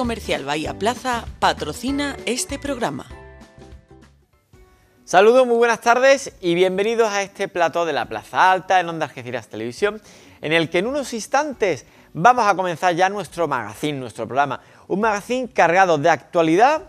Comercial Bahía Plaza patrocina este programa. Saludos, muy buenas tardes y bienvenidos a este plató de la Plaza Alta en Ondas Geciras Televisión, en el que en unos instantes vamos a comenzar ya nuestro magazine, nuestro programa. Un magazine cargado de actualidad,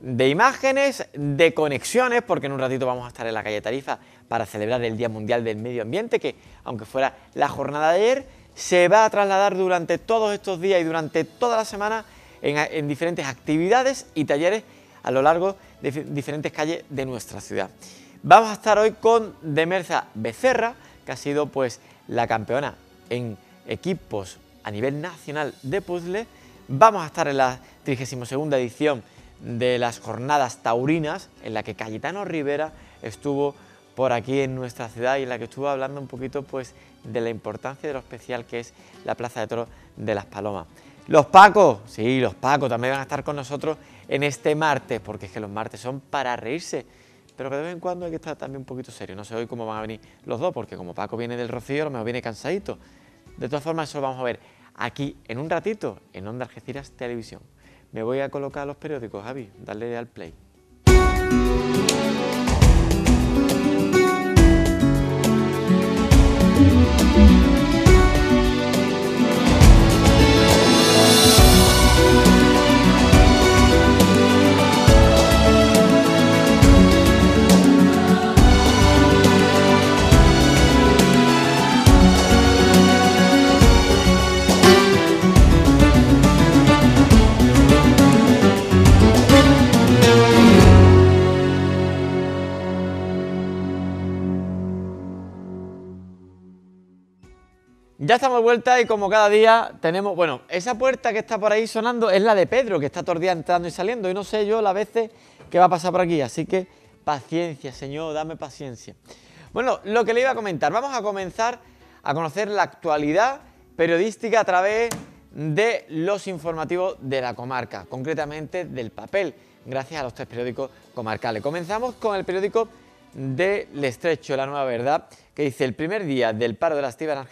de imágenes, de conexiones, porque en un ratito vamos a estar en la calle Tarifa para celebrar el Día Mundial del Medio Ambiente, que aunque fuera la jornada de ayer, se va a trasladar durante todos estos días y durante toda la semana en, diferentes actividades y talleres a lo largo de diferentes calles de nuestra ciudad. Vamos a estar hoy con Demerza Becerra, que ha sido pues la campeona en equipos a nivel nacional de puzzle. Vamos a estar en la 32 edición de las jornadas taurinas, en la que Cayetano Rivera estuvo por aquí en nuestra ciudad y en la que estuvo hablando un poquito pues de la importancia de lo especial que es la Plaza de Toros de Las Palomas. Los Pacos, sí, los Pacos también van a estar con nosotros en este martes, porque es que los martes son para reírse, pero que de vez en cuando hay que estar también un poquito serio. No sé hoy cómo van a venir los dos, porque como Paco viene del Rocío, a lo mejor viene cansadito. De todas formas, eso lo vamos a ver aquí en un ratito en Onda Algeciras Televisión. Me voy a colocar los periódicos, Javi, darle al play. Ya estamos de vuelta y como cada día tenemos, bueno, esa puerta que está por ahí sonando es la de Pedro, que está todo entrando y saliendo y no sé yo las veces qué va a pasar por aquí, así que paciencia, Señor, dame paciencia. Bueno, lo que le iba a comentar, vamos a comenzar a conocer la actualidad periodística a través de los informativos de la comarca, concretamente del papel, gracias a los tres periódicos comarcales. Comenzamos con el periódico del Estrecho, La Nueva Verdad, que dice el primer día del paro de las tibas en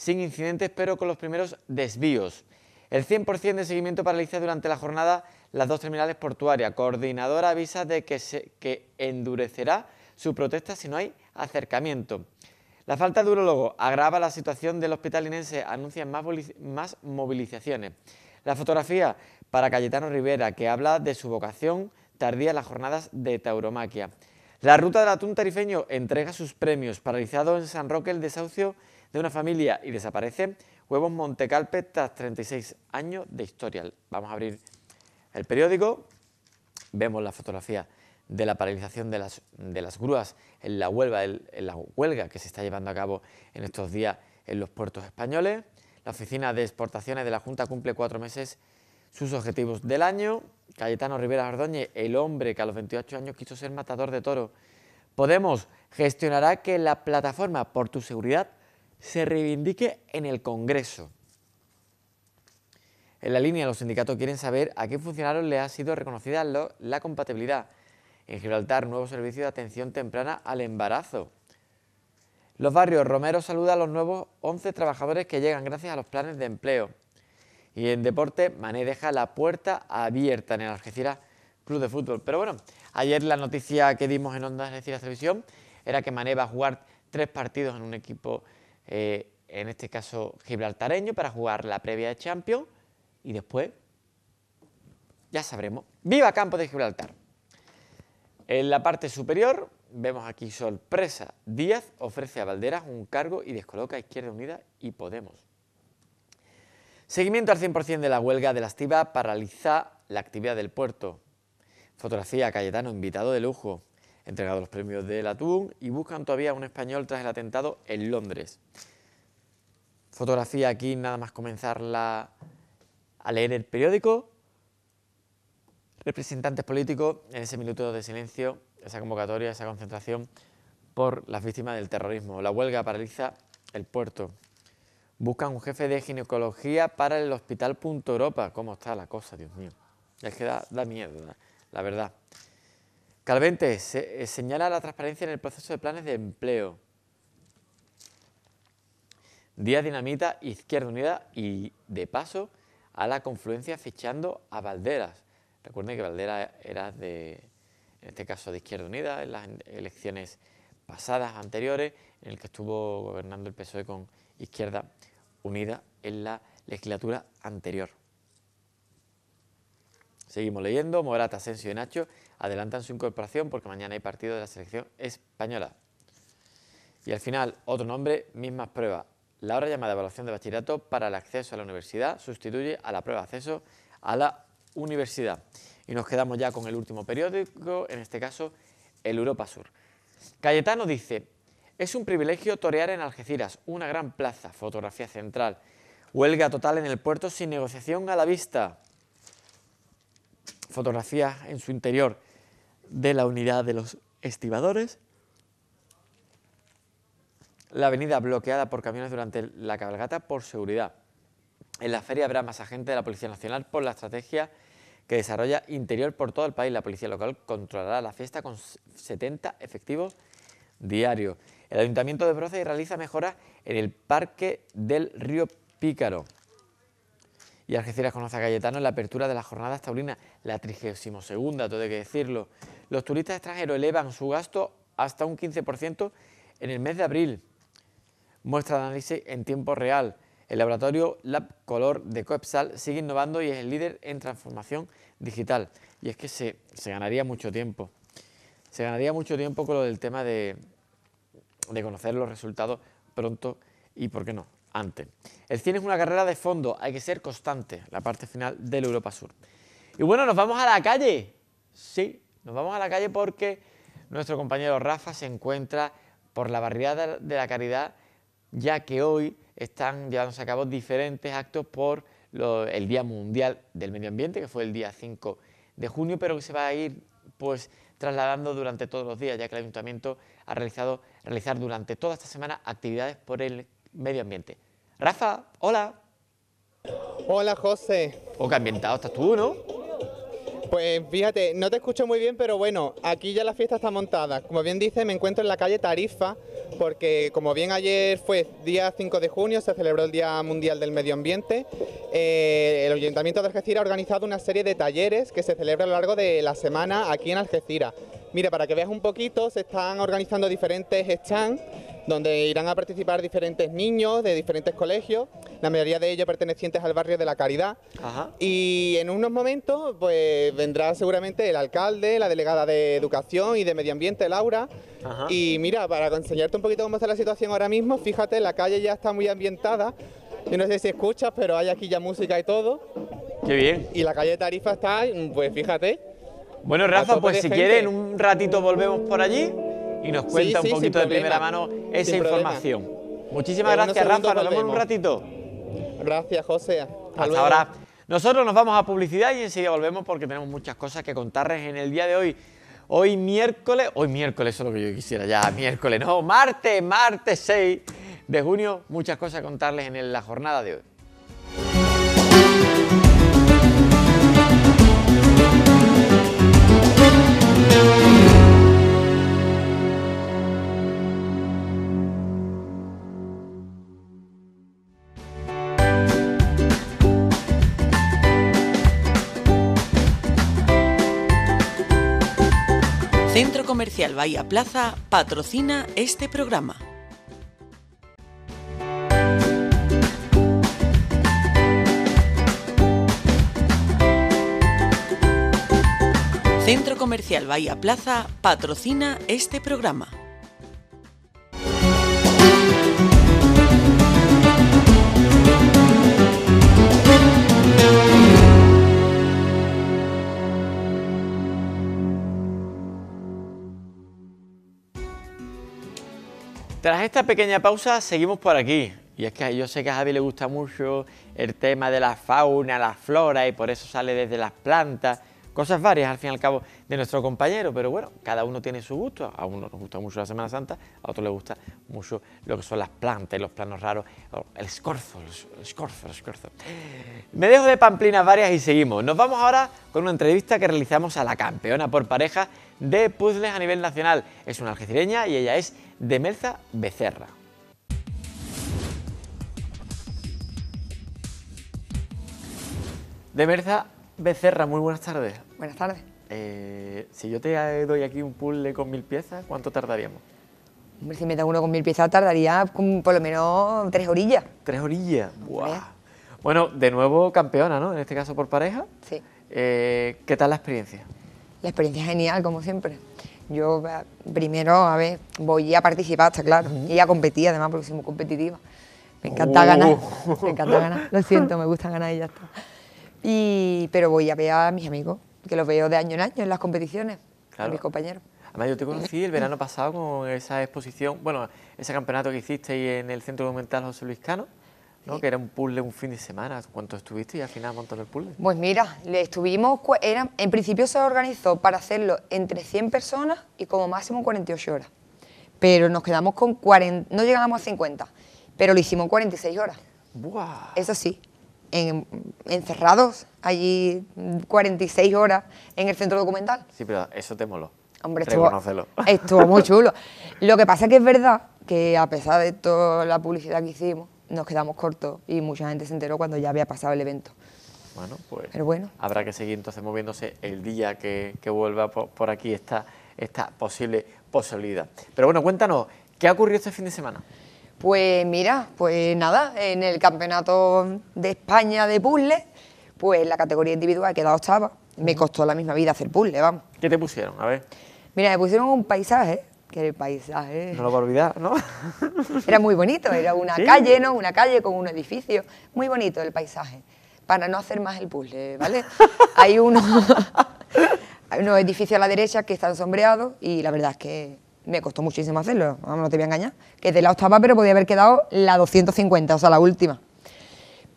sin incidentes, pero con los primeros desvíos. El 100% de seguimiento paraliza durante la jornada las dos terminales portuarias. Coordinadora avisa de que, se, endurecerá su protesta si no hay acercamiento. La falta de urologo agrava la situación del hospital inense, anuncian más, más movilizaciones. La fotografía para Cayetano Rivera, que habla de su vocación tardía las jornadas de tauromaquia. La ruta del atún tarifeño entrega sus premios. Paralizado en San Roque el desahucio de una familia y desaparece. Huevos Montecalpe tras 36 años de historia. Vamos a abrir el periódico. Vemos la fotografía de la paralización de las, grúas en la, huelga, en la huelga que se está llevando a cabo en estos días en los puertos españoles. La Oficina de Exportaciones de la Junta cumple cuatro meses sus objetivos del año. Cayetano Rivera Ordóñez, el hombre que a los 28 años quiso ser matador de toro... Podemos gestionará que la plataforma por tu seguridad se reivindique en el Congreso. En la línea, los sindicatos quieren saber a qué funcionarios le ha sido reconocida la compatibilidad. En Gibraltar, nuevo servicio de atención temprana al embarazo. Los barrios Romero saluda a los nuevos 11 trabajadores que llegan gracias a los planes de empleo. Y en deporte, Mané deja la puerta abierta en el Algeciras Club de Fútbol. Pero bueno, ayer la noticia que dimos en Ondas Algeciras Televisión era que Mané va a jugar tres partidos en un equipo eh, en este caso gibraltareño, para jugar la previa de Champions y después ya sabremos. ¡Viva Campo de Gibraltar! En la parte superior vemos aquí sorpresa. Díaz ofrece a Valderas un cargo y descoloca a Izquierda Unida y Podemos. Seguimiento al 100% de la huelga de la estiva paraliza la actividad del puerto. Fotografía Cayetano, invitado de lujo entregado los premios de la Atún y buscan todavía a un español tras el atentado en Londres. Fotografía aquí nada más comenzarla a leer el periódico. Representantes políticos en ese minuto de silencio, esa convocatoria, esa concentración por las víctimas del terrorismo. La huelga paraliza el puerto. Buscan un jefe de ginecología para el hospital Punto Europa. ¿Cómo está la cosa, Dios mío? Es que da, da miedo, la verdad. Calvente se, eh, señala la transparencia en el proceso de planes de empleo. Díaz Dinamita, Izquierda Unida y, de paso, a la confluencia fichando a Valderas. Recuerden que Valderas era de, en este caso, de Izquierda Unida en las elecciones pasadas, anteriores, en el que estuvo gobernando el PSOE con Izquierda Unida en la legislatura anterior. Seguimos leyendo, Morata, Asensio y Nacho adelantan su incorporación porque mañana hay partido de la selección española. Y al final, otro nombre, mismas pruebas. La hora llamada evaluación de bachillerato para el acceso a la universidad sustituye a la prueba de acceso a la universidad. Y nos quedamos ya con el último periódico, en este caso, el Europa Sur. Cayetano dice, es un privilegio torear en Algeciras, una gran plaza, fotografía central. Huelga total en el puerto sin negociación a la vista. Fotografía en su interior de la unidad de los estibadores, la avenida bloqueada por camiones durante la cabalgata por seguridad. En la feria habrá más agentes de la Policía Nacional por la estrategia que desarrolla interior por todo el país. La policía local controlará la fiesta con 70 efectivos diarios. El Ayuntamiento de Broces realiza mejoras en el Parque del Río Pícaro y Algeciras conoce a Cayetano en la apertura de la jornada taurina, la 32, todo hay que decirlo. Los turistas extranjeros elevan su gasto hasta un 15% en el mes de abril. Muestra de análisis en tiempo real. El laboratorio Lab Color de Coepsal sigue innovando y es el líder en transformación digital. Y es que se, ganaría mucho tiempo. Se ganaría mucho tiempo con lo del tema de conocer los resultados pronto y, ¿por qué no?, antes. El cine es una carrera de fondo, hay que ser constante, la parte final del Europa Sur. Y bueno, nos vamos a la calle. Sí, nos vamos a la calle porque nuestro compañero Rafa se encuentra por la barriada de la caridad, ya que hoy están llevándose a cabo diferentes actos por el Día Mundial del Medio Ambiente, que fue el día 5 de junio, pero que se va a ir pues trasladando durante todos los días, ya que el ayuntamiento ha realizado realizar durante toda esta semana actividades por el medio ambiente. Rafa, hola. Hola, José. Poco ambientado estás tú, ¿no? Pues fíjate, no te escucho muy bien, pero bueno, aquí ya la fiesta está montada. Como bien dice, me encuentro en la calle Tarifa, porque como bien ayer fue día 5 de junio, se celebró el Día Mundial del Medio Ambiente, eh, el Ayuntamiento de Algeciras ha organizado una serie de talleres que se celebran a lo largo de la semana aquí en Algeciras. Mira, para que veas un poquito, se están organizando diferentes stands donde irán a participar diferentes niños de diferentes colegios, la mayoría de ellos pertenecientes al barrio de la Caridad. Y en unos momentos pues vendrá seguramente el alcalde, la delegada de Educación y de Medio Ambiente, Laura. Y mira, para enseñarte un poquito cómo está la situación ahora mismo, fíjate, la calle ya está muy ambientada. Yo no sé si escuchas, pero hay aquí ya música y todo. Qué bien. Y la calle de Tarifa está, pues fíjate. Bueno, Rafa, pues si quieren, un ratito volvemos por allí y nos cuenta un poquito de primera mano esa información. Muchísimas gracias, Rafa. Nos vemos en un ratito. Gracias, José. Hasta, ahora. Nosotros nos vamos a publicidad y enseguida volvemos porque tenemos muchas cosas que contarles en el día de hoy. Hoy miércoles, hoy miércoles, eso es lo que yo quisiera ya, miércoles, no, martes, martes 6 de junio, muchas cosas a contarles en la jornada de hoy. Centro Comercial Bahía Plaza patrocina este programa. Centro Comercial Bahía Plaza patrocina este programa. Tras esta pequeña pausa seguimos por aquí. Y es que yo sé que a Javi le gusta mucho el tema de la fauna, la flora y por eso sale desde las plantas cosas varias al fin y al cabo de nuestro compañero, pero bueno, cada uno tiene su gusto, a uno nos gusta mucho la Semana Santa, a otro le gusta mucho lo que son las plantas, los planos raros, el escorzo, el escorzo, el escorzo. Me dejo de pamplinas varias y seguimos. Nos vamos ahora con una entrevista que realizamos a la campeona por pareja de puzzles a nivel nacional. Es una algecireña y ella es Demelza Becerra. Demerza, Becerra, muy buenas tardes. Buenas tardes. Eh, si yo te doy aquí un puzzle con mil piezas, ¿cuánto tardaríamos? si me da uno con mil piezas tardaría por lo menos tres orillas. ¿Tres orillas? ¡Buah! Bueno, de nuevo campeona, ¿no? En este caso por pareja. Sí. Eh, ¿Qué tal la experiencia? La experiencia es genial, como siempre. Yo eh, primero, a ver, voy a participar, está claro. Y a competir, además porque soy muy competitiva. Me encanta ganar, oh. me encanta ganar. Lo siento, me gusta ganar y ya está. Y, pero voy a ver a mis amigos, que los veo de año en año en las competiciones, a mis compañeros. Además, yo te conocí el verano pasado con esa exposición, bueno, ese campeonato que hiciste hiciste en el Centro Documental José Luis Cano, ¿no? que era un puzzle un fin de semana. ¿Cuánto estuviste y al final montó el puzzle? Pues mira, estuvimos, en principio se organizó para hacerlo entre 100 personas y como máximo 48 horas. Pero nos quedamos con 40, no llegamos a 50, pero lo hicimos 46 horas. Eso sí, encerrados allí 46 horas en el centro documental. Sí, pero eso te moló. Hombre, estuvo, estuvo muy chulo. Lo que pasa es que es verdad que a pesar de toda la publicidad que hicimos, nos quedamos cortos y mucha gente se enteró cuando ya había pasado el evento. Bueno, pues bueno. habrá que seguir entonces moviéndose el día que, vuelva por, aquí esta, esta posible posibilidad. Pero bueno, cuéntanos, ¿qué ha ocurrido este fin de semana? Pues mira, pues nada, en el campeonato de España de puzzles, pues la categoría individual he quedado estaba, Me costó la misma vida hacer puzzle, vamos. ¿Qué te pusieron? A ver. Mira, me pusieron un paisaje, que era el paisaje. No lo voy a olvidar, ¿no? era muy bonito, era una calle, ¿no? Una calle con un edificio. Muy bonito el paisaje. Para no hacer más el puzzle, ¿vale? hay hay unos edificios a la derecha que están sombreados y la verdad es que me costó muchísimo hacerlo, no te voy a engañar, que de la octava, pero podía haber quedado la 250, o sea, la última,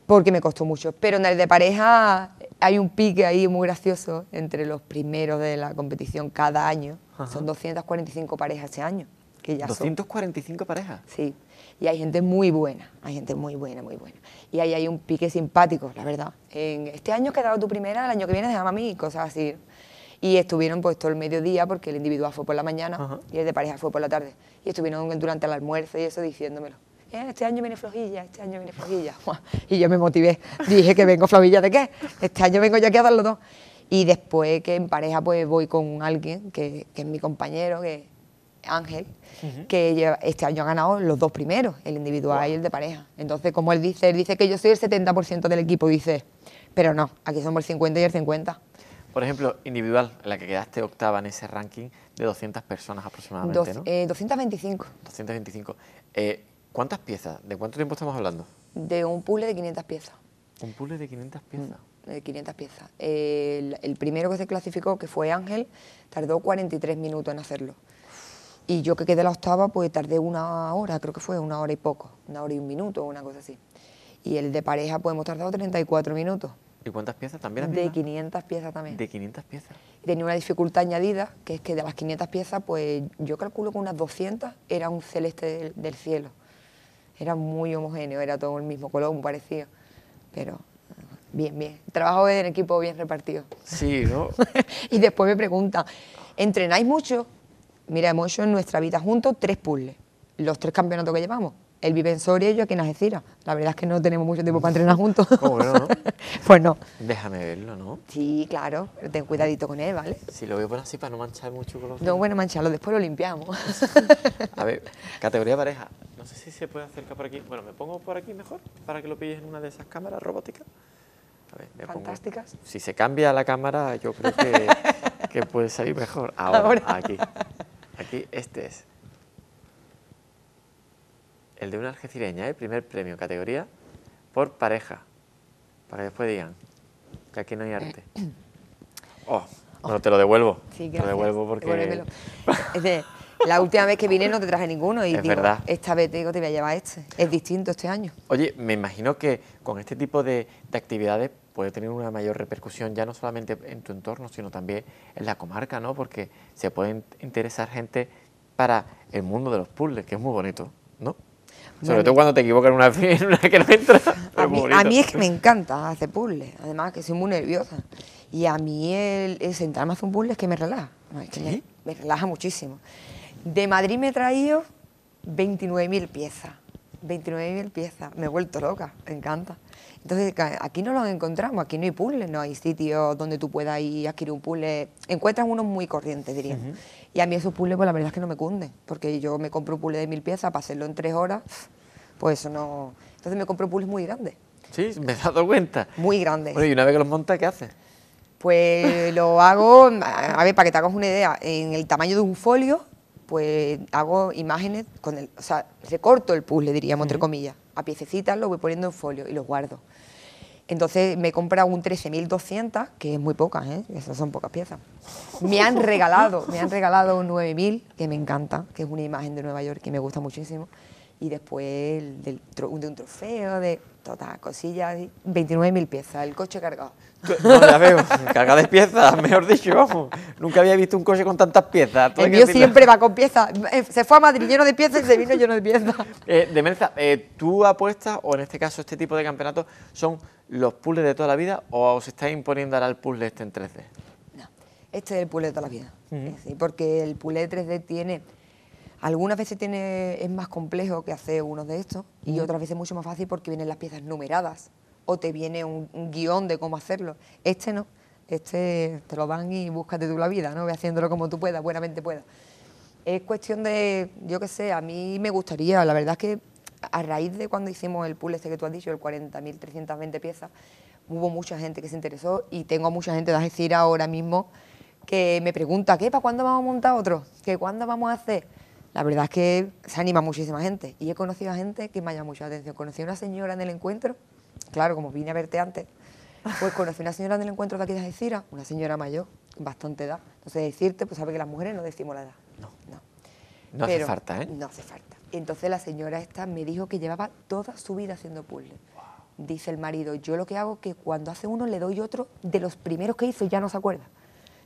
porque me costó mucho. Pero en el de pareja hay un pique ahí muy gracioso entre los primeros de la competición cada año. Son 245 parejas ese año. Que ya ¿245 parejas? Sí, y hay gente muy buena, hay gente muy buena, muy buena. Y ahí hay un pique simpático, la verdad. En este año has quedado tu primera, el año que viene déjame a mí, cosas así y estuvieron pues todo el mediodía porque el individual fue por la mañana y el de pareja fue por la tarde y estuvieron durante el almuerzo y eso diciéndomelo eh, este año viene flojilla, este año viene flojilla y yo me motivé, dije que vengo flojilla de qué, este año vengo ya aquí a los dos y después que en pareja pues voy con alguien que, es mi compañero, que Ángel, que este año ha ganado los dos primeros, el individual y el de pareja. Entonces, como él dice, él dice que yo soy el 70% del equipo, dice, pero no, aquí somos el 50 y el 50. Por ejemplo, individual, en la que quedaste octava en ese ranking de 200 personas aproximadamente, ¿no? 225. Eh, 225. Eh, ¿Cuántas piezas? ¿De cuánto tiempo estamos hablando? De un puzzle de 500 piezas. ¿Un puzzle de 500 piezas? Mm, de 500 piezas. el, primero que se clasificó, que fue Ángel, tardó 43 minutos en hacerlo. Y yo que quedé la octava, pues tardé una hora, creo que fue una hora y poco, una hora y un minuto, o una cosa así. Y el de pareja, pues hemos tardado 34 minutos. ¿Y cuántas piezas también? de 500 piezas también. De 500 piezas. Tenía una dificultad añadida, que es que de las 500 piezas, pues yo calculo que unas 200 era un celeste del, cielo. Era muy homogéneo, era todo el mismo color, un parecido. Pero bien, bien. trabajo en equipo bien repartido. Sí, ¿no? y después me pregunta, ¿entrenáis mucho? Mira, hemos hecho en nuestra vida juntos tres puzzles, los tres campeonatos que llevamos. El vive y yo aquí en Algeciras. La verdad es que no tenemos mucho tiempo para entrenar juntos. ¿Cómo no, pues no. Déjame verlo, ¿no? Sí, claro, ten cuidadito con él, ¿vale? Si lo voy a poner así para no manchar mucho con los No, bueno, mancharlo, después lo limpiamos. a ver, categoría pareja. No sé si se puede acercar por aquí. Bueno, me pongo por aquí mejor para que lo pilles en una de esas cámaras robóticas. A ver, me Fantásticas. Si se cambia la cámara, yo creo que, puede salir mejor. Ahora. aquí. Aquí, este es el de una algecireña, el ¿eh? primer premio, categoría, por pareja, para que después digan que aquí no hay arte. Oh, no te lo devuelvo. Sí, te lo devuelvo porque... la última vez que vine no te traje ninguno y esta vez te digo te voy a llevar este. Es distinto este año. Oye, me imagino que con este tipo de, de actividades puede tener una mayor repercusión ya no solamente en tu entorno, sino también en la comarca, ¿no? Porque se puede interesar gente para el mundo de los puzzles, que es muy bonito, ¿no? Sobre todo cuando te equivocas en una, en una que no entra. A mí, es que me encanta hacer puzzles, además que soy muy nerviosa. Y a mí el, sentarme a hacer un puzzle es que me relaja, me, me relaja muchísimo. De Madrid me he traído 29.000 piezas. 29.000 piezas, me he vuelto loca, me encanta. Entonces, aquí no los encontramos, aquí no hay puzzles, no hay sitios donde tú puedas ir a adquirir un puzzle. Encuentras unos muy corrientes, diría. Y a mí esos puzzles, pues la verdad es que no me cunden, porque yo me compro un puzzle de mil piezas para hacerlo en tres horas, pues eso no... Entonces me compro puzzles muy grandes. Sí, me he dado cuenta. Muy grandes. Bueno, y una vez que los montas, ¿qué haces? Pues lo hago, a ver, para que te hagas una idea, en el tamaño de un folio, pues hago imágenes, con el, o sea, recorto el puzzle, diríamos, entre comillas, a piececitas, lo voy poniendo en folio y los guardo. Entonces me he comprado un 13.200, que es muy pocas, ¿eh? esas son pocas piezas. Me han regalado, me han regalado un 9.000, que me encanta, que es una imagen de Nueva York que me gusta muchísimo. Y después de un trofeo, de todas cosillas, 29.000 piezas, el coche cargado. No la veo. Carga de piezas, mejor dicho, Nunca había visto un coche con tantas piezas. El mío siempre va con piezas. Eh, se fue a Madrid lleno de piezas y se vino lleno de piezas. Eh, Demenza, eh, ¿tú apuestas, o en este caso este tipo de campeonatos, son los puzzles de toda la vida o os está imponiendo ahora el puzzle este en 3D? No, este es el puzzle de toda la vida. porque el puzzle de 3D tiene... Algunas veces tiene, es más complejo que hacer uno de estos y otras veces mucho más fácil porque vienen las piezas numeradas o te viene un, guión de cómo hacerlo. Este no, este te lo dan y búscate tú la vida, ¿no? Ve haciéndolo como tú puedas, buenamente puedas. Es cuestión de, yo qué sé, a mí me gustaría, la verdad es que a raíz de cuando hicimos el pool este que tú has dicho, el 40.320 piezas, hubo mucha gente que se interesó y tengo mucha gente a decir ahora mismo que me pregunta, ¿qué? ¿Para cuándo vamos a montar otro? ¿Qué cuándo vamos a hacer? La verdad es que se anima muchísima gente y he conocido a gente que me ha llamado mucho atención. Conocí a una señora en el encuentro claro, como vine a verte antes, pues conocí una señora del encuentro de aquí de Cira, una señora mayor, bastante edad. Entonces decirte, pues sabe que las mujeres no decimos la edad. No, no. No hace falta, ¿eh? No hace falta. Entonces la señora esta me dijo que llevaba toda su vida haciendo puzzles. Dice el marido, yo lo que hago es que cuando hace uno le doy otro de los primeros que hizo ya no se acuerda.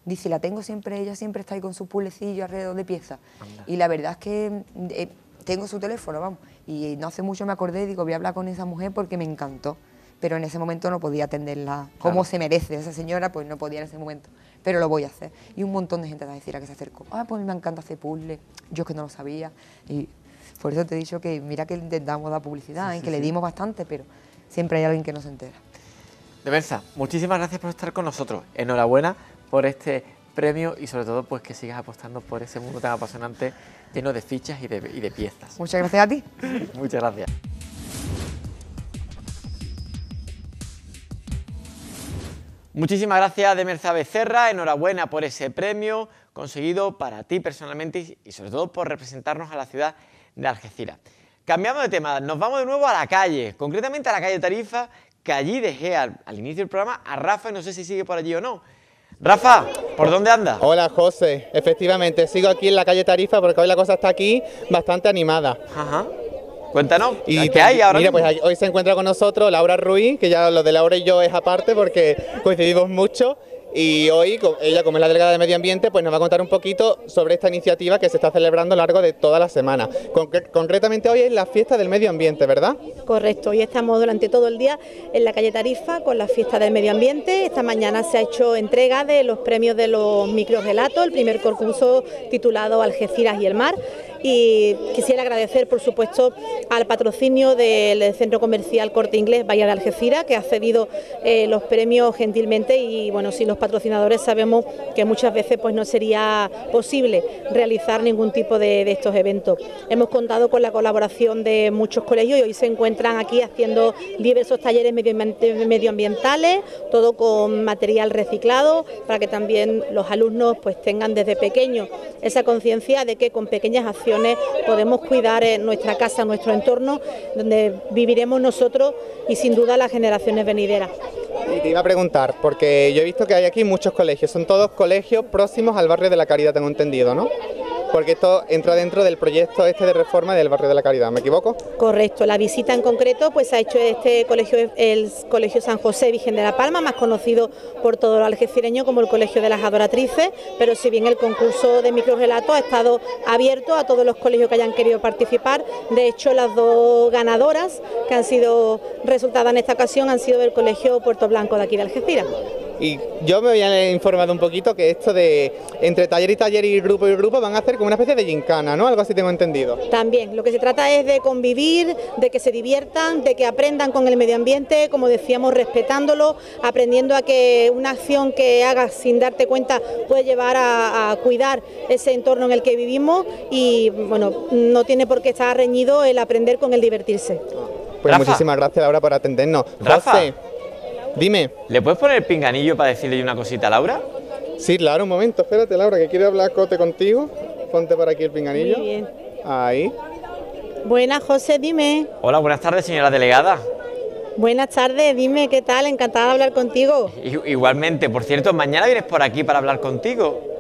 Dice, la tengo siempre, ella siempre está ahí con su puzzlecillo alrededor de piezas. Y la verdad es que eh, tengo su teléfono, vamos. Y no hace mucho me acordé digo, voy a hablar con esa mujer porque me encantó pero en ese momento no podía atenderla como se merece esa señora, pues no podía en ese momento, pero lo voy a hacer. Y un montón de gente a decir a que se acercó, ah, pues me encanta hacer puzzle, yo es que no lo sabía, y por eso te he dicho que mira que intentamos dar publicidad, ¿eh? que le dimos bastante, pero siempre hay alguien que no se entera. De muchísimas gracias por estar con nosotros, enhorabuena por este premio y sobre todo pues que sigas apostando por ese mundo tan apasionante lleno de fichas y de, y de piezas. Muchas gracias a ti. Muchas gracias. Muchísimas gracias Demerza Becerra, enhorabuena por ese premio conseguido para ti personalmente y sobre todo por representarnos a la ciudad de Algeciras. Cambiamos de tema, nos vamos de nuevo a la calle, concretamente a la calle Tarifa, que allí dejé al, inicio del programa a Rafa y no sé si sigue por allí o no. Rafa, ¿por dónde andas? Hola José, efectivamente, sigo aquí en la calle Tarifa porque hoy la cosa está aquí bastante animada. Ajá. Cuéntanos, y ¿qué hay ahora? Mira, pues hoy se encuentra con nosotros Laura Ruiz, que ya lo de Laura y yo es aparte porque coincidimos mucho. Y hoy ella, como es la delegada de Medio Ambiente, pues nos va a contar un poquito sobre esta iniciativa que se está celebrando a lo largo de toda la semana. concretamente hoy es la fiesta del medio ambiente, ¿verdad? Correcto, hoy estamos durante todo el día en la calle Tarifa con la fiesta del medio ambiente. Esta mañana se ha hecho entrega de los premios de los microgelatos, el primer concurso titulado Algeciras y el mar y quisiera agradecer, por supuesto, al patrocinio del Centro Comercial Corte Inglés Bahía de Algeciras, que ha cedido eh, los premios gentilmente y, bueno, sin los patrocinadores sabemos que muchas veces pues no sería posible realizar ningún tipo de, estos eventos. Hemos contado con la colaboración de muchos colegios y hoy se encuentran aquí haciendo diversos talleres medioambientales, todo con material reciclado, para que también los alumnos pues tengan desde pequeños esa conciencia de que con pequeñas acciones podemos cuidar nuestra casa, nuestro entorno, donde viviremos nosotros y sin duda las generaciones venideras. Y te iba a preguntar, porque yo he visto que hay aquí muchos colegios, son todos colegios próximos al barrio de la Caridad, tengo entendido, ¿no? porque esto entra dentro del proyecto este de reforma del barrio de la Caridad, ¿me equivoco? Correcto, la visita en concreto pues ha hecho este colegio, el Colegio San José Virgen de la Palma, más conocido por todo el algecireño como el Colegio de las Adoratrices, pero si bien el concurso de microrelatos ha estado abierto a todos los colegios que hayan querido participar, de hecho las dos ganadoras que han sido resultadas en esta ocasión han sido del Colegio Puerto Blanco de aquí de Algeciras. Y yo me había informado un poquito que esto de entre taller y taller y grupo y grupo van a hacer como una especie de gincana, ¿no? Algo así tengo entendido. También, lo que se trata es de convivir, de que se diviertan, de que aprendan con el medio ambiente, como decíamos, respetándolo, aprendiendo a que una acción que hagas sin darte cuenta puede llevar a, cuidar ese entorno en el que vivimos y, bueno, no tiene por qué estar reñido el aprender con el divertirse. Pues muchísimas gracias Laura por atendernos. gracias Dime. ¿Le puedes poner el pinganillo para decirle una cosita a Laura? Sí, Laura, un momento, espérate, Laura, que quiere hablar Cote contigo. Ponte para aquí el pinganillo. Ahí. Buenas, José, dime. Hola, buenas tardes, señora delegada. Buenas tardes, dime qué tal, encantada de hablar contigo. Igualmente, por cierto, mañana vienes por aquí para hablar contigo.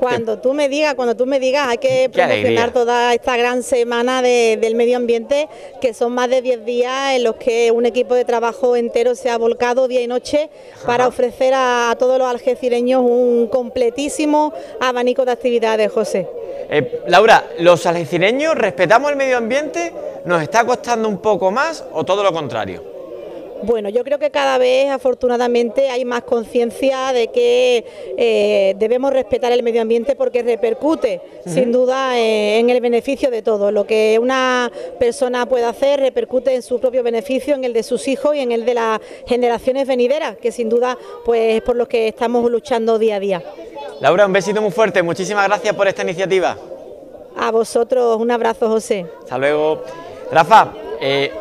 Cuando tú me digas, cuando tú me digas, hay que promocionar toda esta gran semana del medio ambiente, que son más de 10 días en los que un equipo de trabajo entero se ha volcado día y noche para ofrecer a, todos los algecireños un completísimo abanico de actividades, José. Eh, Laura, ¿los algecireños respetamos el medio ambiente? ¿Nos está costando un poco más o todo lo contrario? Bueno, yo creo que cada vez afortunadamente hay más conciencia de que eh, debemos respetar el medio ambiente porque repercute sin duda eh, en el beneficio de todos. Lo que una persona puede hacer repercute en su propio beneficio, en el de sus hijos y en el de las generaciones venideras, que sin duda pues es por los que estamos luchando día a día. Laura, un besito muy fuerte, muchísimas gracias por esta iniciativa. A vosotros, un abrazo José. Hasta luego. Rafa, eh,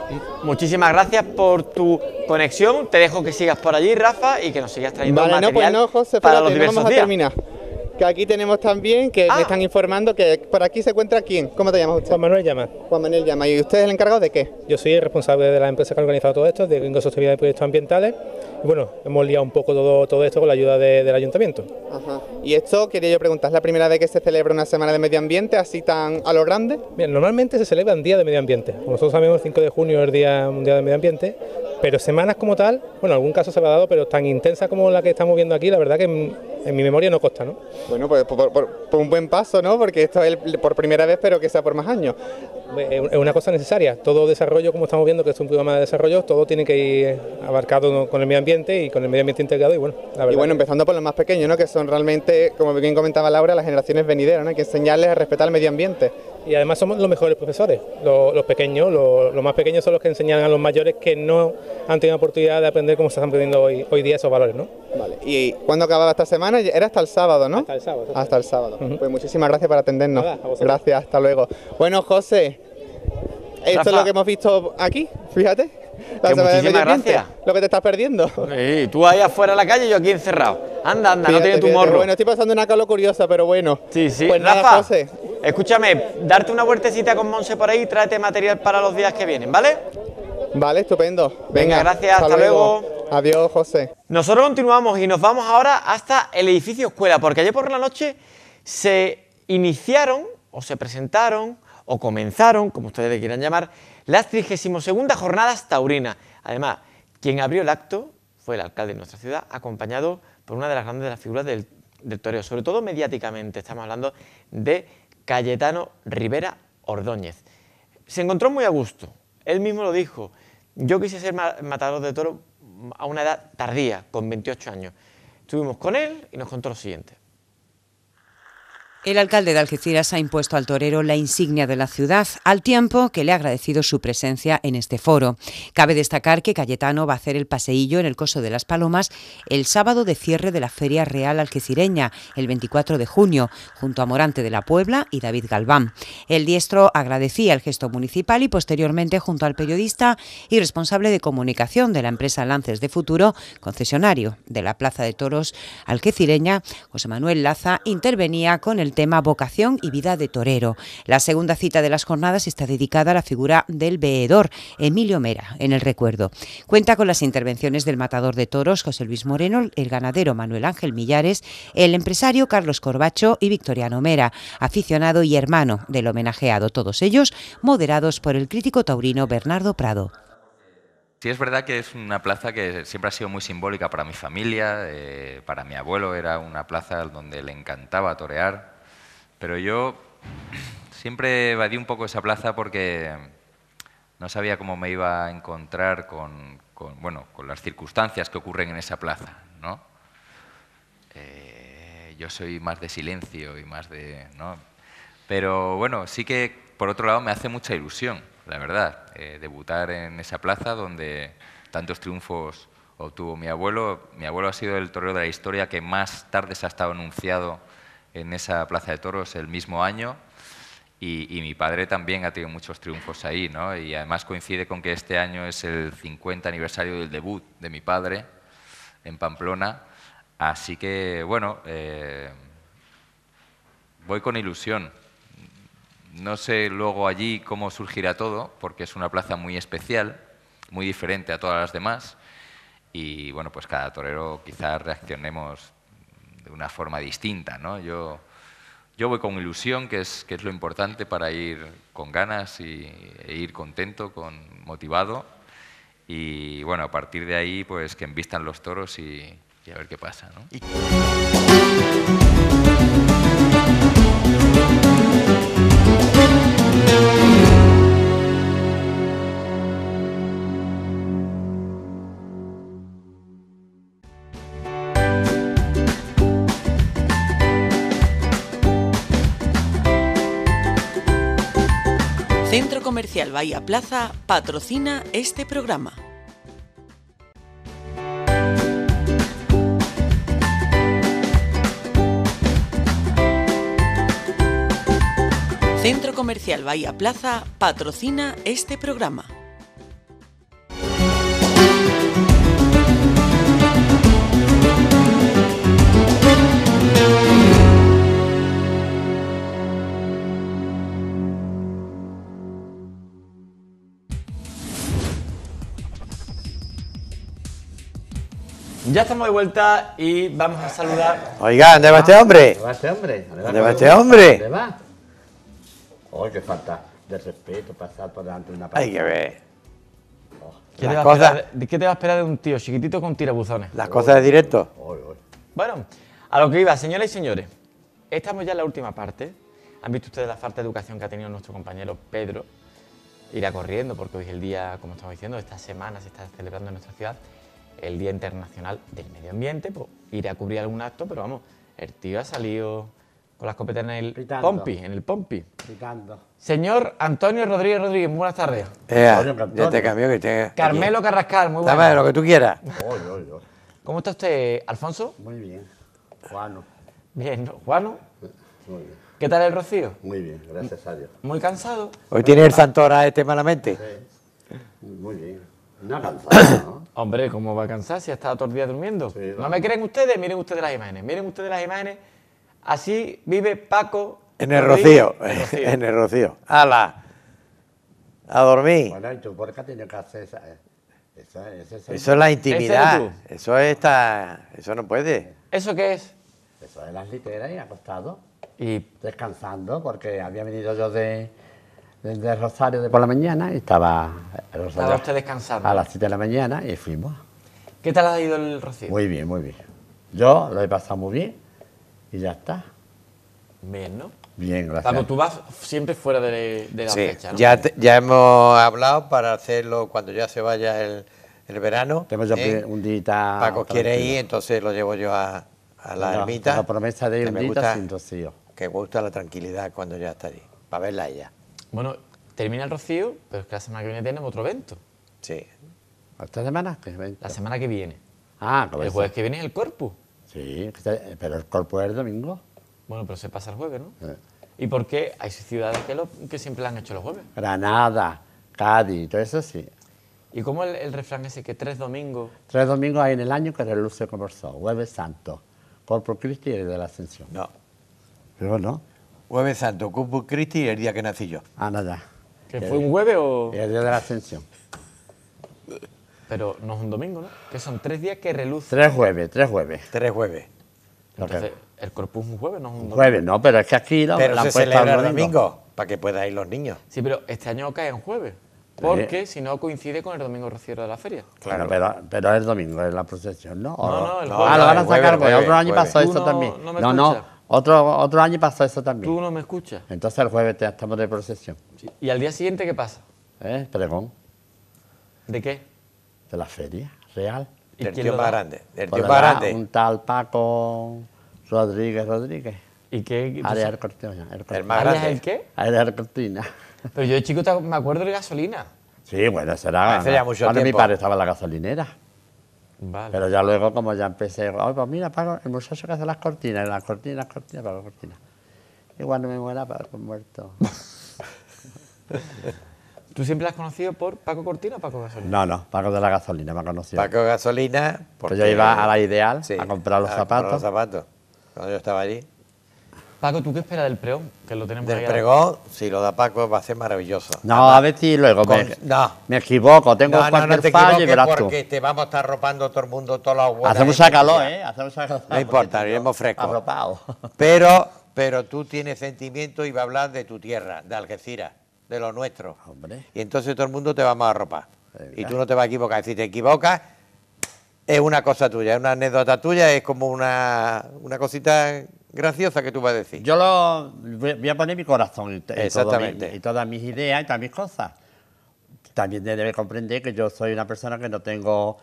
muchísimas gracias por tu conexión. Te dejo que sigas por allí, Rafa, y que nos sigas trayendo vale, material no, pues no, José, para los diversos a terminar. Que aquí tenemos también, que ah. están informando que por aquí se encuentra quién. ¿Cómo te llamas usted? Juan Manuel Llama. Juan Manuel Llama. ¿Y usted es el encargado de qué? Yo soy el responsable de la empresa que ha organizado todo esto, de Sostenibilidad de Proyectos Ambientales bueno, hemos liado un poco todo, todo esto con la ayuda del ayuntamiento. Ajá. Y esto quería yo preguntar, ¿es la primera vez que se celebra una semana de medio ambiente así tan a lo grande? Bien, normalmente se celebra en Día de medio ambiente. Como nosotros sabemos, el 5 de junio es el Día Mundial del Medio Ambiente, pero semanas como tal, bueno, algún caso se ha dado, pero tan intensa como la que estamos viendo aquí, la verdad que en, mi memoria no consta, ¿no? Bueno, pues por, un buen paso, ¿no? Porque esto es por primera vez, pero que sea por más años es una cosa necesaria. Todo desarrollo, como estamos viendo, que es un programa de desarrollo, todo tiene que ir abarcado con el medio ambiente y con el medio ambiente integrado. Y bueno, Y bueno, empezando por los más pequeños, que son realmente, como bien comentaba Laura, las generaciones venideras, hay que enseñarles a respetar el medio ambiente. Y además somos los mejores profesores, los, pequeños, los, más pequeños son los que enseñan a los mayores que no han tenido oportunidad de aprender como se están aprendiendo hoy, hoy día esos valores. ¿no? ¿Y cuando acababa esta semana? Era hasta el sábado, ¿no? Hasta el sábado. Hasta, el sábado. Pues muchísimas gracias por atendernos. gracias, hasta luego. Bueno, José, esto es lo que hemos visto aquí, fíjate. muchísimas gracias. Lo que te estás perdiendo. Sí, tú ahí afuera de la calle y yo aquí encerrado. Anda, anda, no tiene tu morro. Bueno, estoy pasando una calo curiosa, pero bueno. Sí, sí. Pues Rafa, José. escúchame, darte una vueltecita con Monse por ahí y tráete material para los días que vienen, ¿vale? Vale, estupendo. Venga, gracias, hasta, luego. Adiós, José. Nosotros continuamos y nos vamos ahora hasta el edificio escuela, porque ayer por la noche se iniciaron o se presentaron o comenzaron, como ustedes le quieran llamar, las 32 jornadas taurinas. Además, quien abrió el acto fue el alcalde de nuestra ciudad, acompañado por una de las grandes las figuras del, del toreo, sobre todo mediáticamente, estamos hablando de Cayetano Rivera Ordóñez. Se encontró muy a gusto, él mismo lo dijo, yo quise ser matador de toro a una edad tardía, con 28 años. Estuvimos con él y nos contó lo siguiente. El alcalde de Algeciras ha impuesto al torero la insignia de la ciudad, al tiempo que le ha agradecido su presencia en este foro. Cabe destacar que Cayetano va a hacer el paseillo en el Coso de las Palomas el sábado de cierre de la Feria Real Algecireña, el 24 de junio, junto a Morante de la Puebla y David Galván. El diestro agradecía el gesto municipal y posteriormente, junto al periodista y responsable de comunicación de la empresa Lances de Futuro, concesionario de la Plaza de Toros Algecireña, José Manuel Laza, intervenía con el el tema Vocación y Vida de Torero. La segunda cita de las jornadas está dedicada a la figura del veedor, Emilio Mera, en el recuerdo. Cuenta con las intervenciones del matador de toros, José Luis Moreno, el ganadero Manuel Ángel Millares, el empresario Carlos Corbacho y Victoriano Mera, aficionado y hermano del homenajeado, todos ellos moderados por el crítico taurino Bernardo Prado. Sí, es verdad que es una plaza que siempre ha sido muy simbólica para mi familia, eh, para mi abuelo era una plaza donde le encantaba torear, pero yo siempre evadí un poco esa plaza porque no sabía cómo me iba a encontrar con, bueno, con las circunstancias que ocurren en esa plaza. ¿no? Eh, yo soy más de silencio y más de... ¿no? Pero bueno, sí que por otro lado me hace mucha ilusión, la verdad, eh, debutar en esa plaza donde tantos triunfos obtuvo mi abuelo. Mi abuelo ha sido el torero de la historia que más tarde se ha estado anunciado en esa plaza de toros el mismo año y, mi padre también ha tenido muchos triunfos ahí, ¿no? Y además coincide con que este año es el 50 aniversario del debut de mi padre en Pamplona, así que, bueno, eh, voy con ilusión. No sé luego allí cómo surgirá todo, porque es una plaza muy especial, muy diferente a todas las demás. Y bueno, pues cada torero quizás reaccionemos de una forma distinta. ¿no? Yo, yo voy con ilusión, que es, que es lo importante para ir con ganas y, e ir contento, con, motivado. Y bueno, a partir de ahí, pues que envistan los toros y, a ver qué pasa. Bahía Plaza patrocina este programa. Centro Comercial Bahía Plaza patrocina este programa. Ya estamos de vuelta y vamos a saludar. Oiga, ¿dónde va este ah, hombre? ¿Dónde va este hombre? ¿Dónde va este hombre? ¿Dónde va? Oye, qué falta de respeto pasar por delante de una Hay que ¿Qué, te ¿Qué te, va a esperar de un tío chiquitito con tirabuzones? Las cosas de directo. Bueno, a lo que iba, señoras y señores, estamos ya en la última parte. Han visto ustedes la falta de educación que ha tenido nuestro compañero Pedro. Irá corriendo porque hoy es el día, como estamos diciendo, esta semana se está celebrando en nuestra ciudad el Día Internacional del Medio Ambiente, pues iré a cubrir algún acto, pero vamos, el tío ha salido con las copetas en el Pompi, en el Pompi. Señor Antonio Rodríguez Rodríguez, buenas tardes. Carmelo Carrascal, muy buenas. lo que tú quieras. ¿Cómo está usted, Alfonso? Muy bien. Juano. Bien, Juano. Muy bien. ¿Qué tal el Rocío? Muy bien, gracias a Dios. ¿Muy cansado? Hoy tiene el Santora este malamente. Sí. Muy bien. Una cansado, ¿no? Hombre, ¿cómo va a cansar si ha estado todo el día durmiendo? ¿No me creen ustedes? Miren ustedes las imágenes. Miren ustedes las imágenes. Así vive Paco. En el rocío. en el rocío. ¡Hala! A dormir. Bueno, y tu porca tiene que hacer esa, eh, Eso es la intimidad. Eso es esta... Eso no puede. ¿Eso qué es? Eso es las literas y acostado. Y descansando, porque había venido yo de desde Rosario de por la mañana y estaba... Estaba usted descansando. A las 7 de la mañana y fuimos. ¿Qué tal ha ido el Rocío? Muy bien, muy bien. Yo lo he pasado muy bien y ya está. Bien, ¿no? Bien, gracias. Cuando tú vas siempre fuera de, la fecha, ¿no? Ya, ya hemos hablado para hacerlo cuando ya se vaya el, verano. Tenemos ¿eh? un día... Paco quiere ir, entonces lo llevo yo a, la ermita. La promesa de ir un día sin Rocío. Que me gusta la tranquilidad cuando ya está allí, para verla ella. Bueno, termina el rocío, pero es que la semana que viene tenemos otro evento. Sí. ¿Esta semana? ¿Qué evento? La semana que viene. Ah, ¿cómo El jueves que viene es el cuerpo. Sí, pero el cuerpo es el domingo. Bueno, pero se pasa el jueves, ¿no? Sí. Eh. ¿Y por qué hay ciudades que, siempre han hecho los jueves? Granada, Cádiz, todo eso sí. ¿Y cómo el, el, refrán ese que tres domingos? Tres domingos hay en el año que reluce como el sol, jueves santo, corpo Cristi y de la Ascensión. No. Pero no. Jueves Santo, Corpus Christi, el día que nací yo. Ah, nada. ¿Que fue un jueves o...? El día de la ascensión. Pero no es un domingo, ¿no? Que son tres días que reluce. Tres jueves, tres jueves. Tres jueves. Entonces, el corpus es un jueves, no es un domingo. Jueves, no, pero es que aquí la, pero la se celebra el domingo, para que puedan ir los niños. Sí, pero este año cae en jueves. Porque si no coincide con el domingo rociero de la feria. Claro, pero, pero es el domingo, es la procesión, ¿no? No, el jueves. Ah, lo van a sacar, porque otro año pasó esto también. No, no. Otro, otro año pasó eso también. Tú no me escuchas. Entonces el jueves estamos de procesión. ¿Y al día siguiente qué pasa? ¿Eh? Pregón. ¿De qué? De la feria real. ¿Y del tío más grande. Del tío más grande. Un tal Paco Rodríguez Rodríguez. ¿Y qué? Área Cortina. ¿El más grande? el qué? Área Cortina. Pero yo de chico me acuerdo de gasolina. Sí, bueno, será. Hace ya mucho cuando tiempo. mi padre estaba en la gasolinera. Pero ya luego, como ya empecé, pues mira, Paco, el muchacho que hace las cortinas, las cortinas, las cortinas, paco las cortinas. igual no me muera, Paco pues muerto. ¿Tú siempre has conocido por Paco Cortina o Paco Gasolina? No, no, Paco de la Gasolina me ha conocido. Paco Gasolina, porque pues yo iba a la Ideal a comprar los zapatos. Comprar los zapatos, cuando yo estaba allí. Paco, ¿tú qué esperas del pregón? Que lo tenemos Del pregón, si lo da Paco, va a ser maravilloso. No, a ver si luego me, no. me, equivoco, tengo cualquier te fallo y verás porque porque te vamos a estar ropando todo el mundo, todos los huevos. Hacemos a calor, ¿eh? Hacemos No importa, iremos frescos. Arropado. Pero, pero tú tienes sentimiento y vas a hablar de tu tierra, de Algeciras, de lo nuestro. Hombre. Y entonces todo el mundo te vamos a arropar. Y tú no te vas a equivocar. Si te equivocas, es una cosa tuya, es una anécdota tuya, es como una, una cosita graciosa que tú vas a decir. Yo lo, voy a poner mi corazón y, y todas mis ideas y todas mis cosas. También debe comprender que yo soy una persona que no tengo